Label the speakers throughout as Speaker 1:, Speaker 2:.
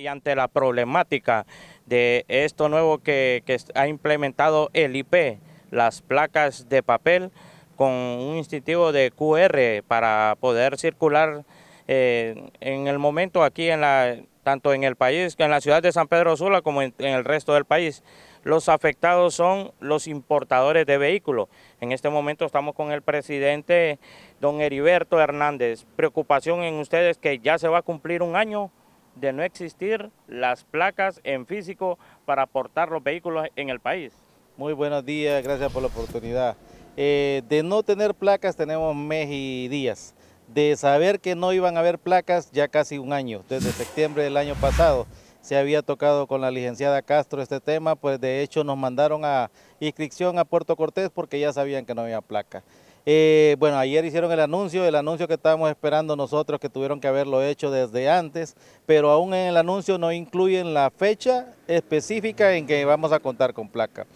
Speaker 1: Y ante la problemática de esto nuevo que, ha implementado el IP, las placas de papel con un instintivo de QR para poder circular eh, en el momento aquí en la tanto en el país, en la ciudad de San Pedro Sula como en, en, el resto del país. Los afectados son los importadores de vehículos. En este momento estamos con el presidente don Heriberto Hernández. Preocupación en ustedes que ya se va a cumplir un año de no existir las placas en físico para aportar los vehículos en el país. Muy
Speaker 2: buenos días, gracias por la oportunidad. Eh, de no tener placas tenemos mes y días. De saber que no iban a haber placas ya casi un año, desde septiembre del año pasado se había tocado con la licenciada Castro este tema, pues de hecho nos mandaron a inscripción a Puerto Cortés porque ya sabían que no había placa. Eh, bueno, ayer hicieron el anuncio, el anuncio que estábamos esperando nosotros, que tuvieron que haberlo hecho desde antes, pero aún en el anuncio no incluyen la fecha específica en que vamos a contar con placa.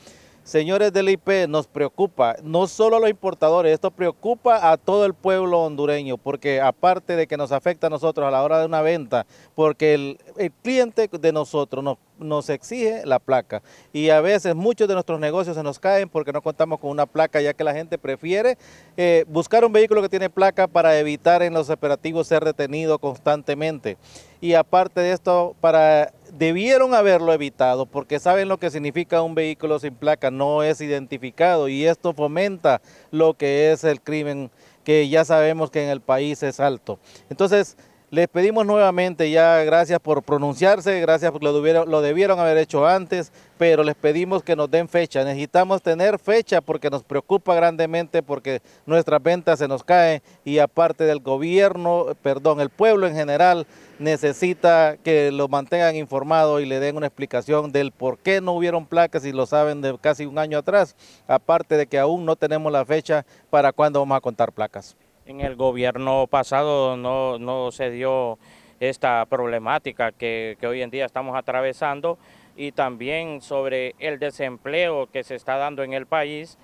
Speaker 2: Señores del IP, nos preocupa, no solo a los importadores, esto preocupa a todo el pueblo hondureño, porque aparte de que nos afecta a nosotros a la hora de una venta, porque el, cliente de nosotros nos nos exige la placa. Y a veces muchos de nuestros negocios se nos caen porque no contamos con una placa, ya que la gente prefiere eh, buscar un vehículo que tiene placa para evitar en los operativos ser detenido constantemente. Y aparte de esto, para debieron haberlo evitado porque saben lo que significa un vehículo sin placa, no es identificado y esto fomenta lo que es el crimen que ya sabemos que en el país es alto. Entonces, les pedimos nuevamente ya gracias por pronunciarse, gracias porque lo, debieron, debieron haber hecho antes, pero les pedimos que nos den fecha. Necesitamos tener fecha porque nos preocupa grandemente porque nuestras ventas se nos caen y aparte del gobierno, perdón, el pueblo en general necesita que lo mantengan informado y le den una explicación del por qué no hubieron placas y lo saben de casi un año atrás, aparte de que aún no tenemos la fecha para cuándo vamos a contar placas. En el
Speaker 1: gobierno pasado no, se dio esta problemática que, hoy en día estamos atravesando y también sobre el desempleo que se está dando en el país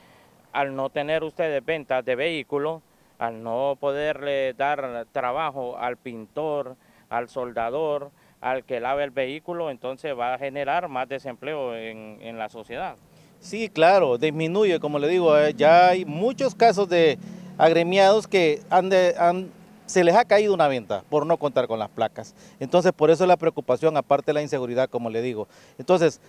Speaker 1: al no tener ustedes ventas de vehículos, al no poderle dar trabajo al pintor, al soldador, al que lave el vehículo, entonces va a generar más desempleo en la sociedad. Sí, claro,
Speaker 2: disminuye, como le digo, eh, ya hay muchos casos de, agremiados que se les ha caído una venta por no contar con las placas. Entonces, por eso la preocupación, aparte de la inseguridad, como le digo. Entonces,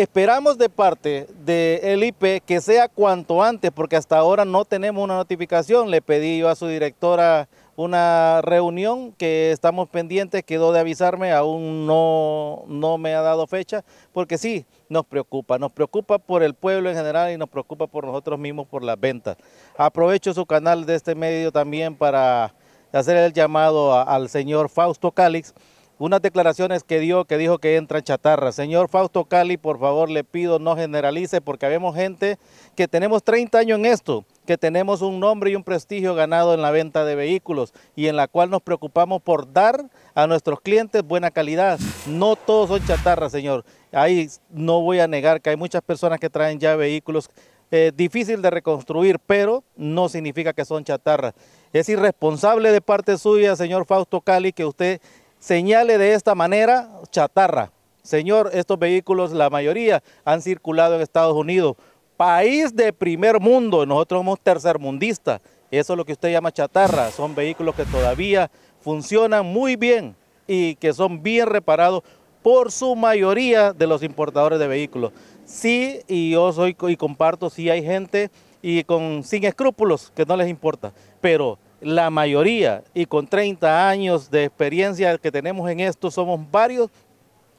Speaker 2: esperamos de parte del de IPE que sea cuanto antes, porque hasta ahora no tenemos una notificación. Le pedí yo a su directora una reunión que estamos pendientes, quedó de avisarme, aún no, no me ha dado fecha, porque sí, nos preocupa, nos preocupa por el pueblo en general y nos preocupa por nosotros mismos, por las ventas. Aprovecho su canal de este medio también para hacer el llamado al señor Fausto Calix, unas declaraciones que dio que dijo que entra chatarra. Señor Fausto Cali, por favor, le pido no generalice porque habemos gente que tenemos 30 años en esto, que tenemos un nombre y un prestigio ganado en la venta de vehículos y en la cual nos preocupamos por dar a nuestros clientes buena calidad. No todos son chatarras, señor. Ahí no voy a negar que hay muchas personas que traen ya vehículos eh, difícil de reconstruir, pero no significa que son chatarras. Es irresponsable de parte suya, señor Fausto Cali, que usted señale de esta manera chatarra. Señor, estos vehículos, la mayoría, han circulado en Estados Unidos. País de primer mundo, nosotros somos tercermundistas. Eso es lo que usted llama chatarra. Son vehículos que todavía funcionan muy bien y que son bien reparados por su mayoría de los importadores de vehículos. Sí, y yo soy y comparto, sí hay gente y con sin escrúpulos que no les importa, pero la mayoría y con 30 años de experiencia que tenemos en esto, somos varios,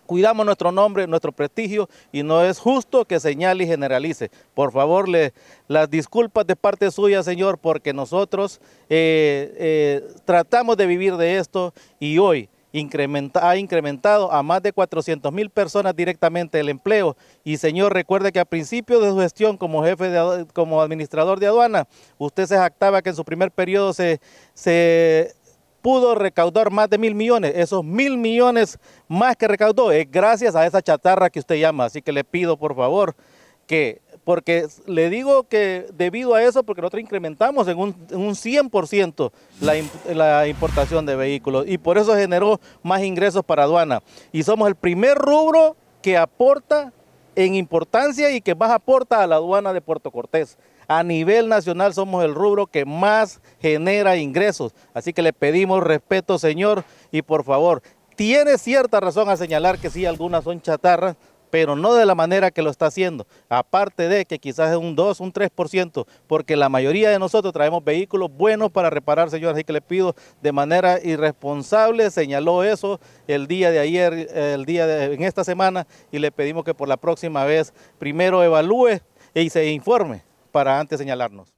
Speaker 2: cuidamos nuestro nombre, nuestro prestigio y no es justo que señale y generalice. Por favor, le, las disculpas de parte suya, señor, porque nosotros eh, eh, tratamos de vivir de esto y hoy incrementa, ha incrementado a más de 400 mil personas directamente el empleo. Y señor, recuerde que a principio de su gestión como jefe, de, como administrador de aduana, usted se jactaba que en su primer periodo se, se pudo recaudar más de mil millones. Esos mil millones más que recaudó es gracias a esa chatarra que usted llama. Así que le pido, por favor, que porque le digo que debido a eso, porque nosotros incrementamos en un, 100% la, la, importación de vehículos y por eso generó más ingresos para aduana. Y somos el primer rubro que aporta en importancia y que más aporta a la aduana de Puerto Cortés. A nivel nacional somos el rubro que más genera ingresos. Así que le pedimos respeto, señor, y por favor, tiene cierta razón a señalar que sí, algunas son chatarras, pero no de la manera que lo está haciendo. Aparte de que quizás es un 2, un 3%, porque la mayoría de nosotros traemos vehículos buenos para reparar, señor. Así que le pido de manera irresponsable, señaló eso el día de ayer, el día de en esta semana, y le pedimos que por la próxima vez primero evalúe y se informe para antes señalarnos.